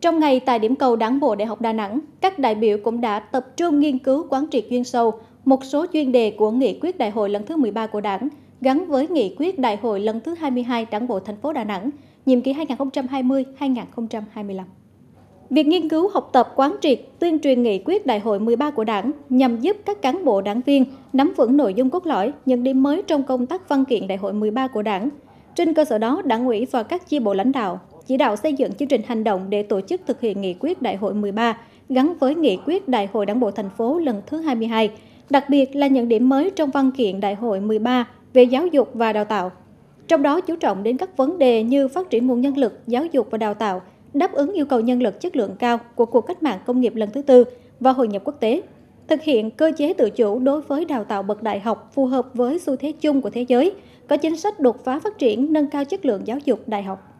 Trong ngày tại điểm cầu Đảng bộ Đại học Đà Nẵng, các đại biểu cũng đã tập trung nghiên cứu quán triệt chuyên sâu một số chuyên đề của nghị quyết đại hội lần thứ 13 của Đảng gắn với nghị quyết đại hội lần thứ 22 Đảng bộ thành phố Đà Nẵng, nhiệm kỳ 2020-2025. Việc nghiên cứu học tập quán triệt tuyên truyền nghị quyết đại hội 13 của Đảng nhằm giúp các cán bộ đảng viên nắm vững nội dung cốt lõi, những điểm mới trong công tác văn kiện đại hội 13 của Đảng. Trên cơ sở đó, Đảng ủy và các chi bộ lãnh đạo chỉ đạo xây dựng chương trình hành động để tổ chức thực hiện nghị quyết Đại hội 13 gắn với nghị quyết Đại hội Đảng bộ thành phố lần thứ 22, đặc biệt là những điểm mới trong văn kiện Đại hội 13 về giáo dục và đào tạo. Trong đó chú trọng đến các vấn đề như phát triển nguồn nhân lực, giáo dục và đào tạo, đáp ứng yêu cầu nhân lực chất lượng cao của cuộc cách mạng công nghiệp lần thứ tư và hội nhập quốc tế, thực hiện cơ chế tự chủ đối với đào tạo bậc đại học phù hợp với xu thế chung của thế giới, có chính sách đột phá phát triển nâng cao chất lượng giáo dục đại học.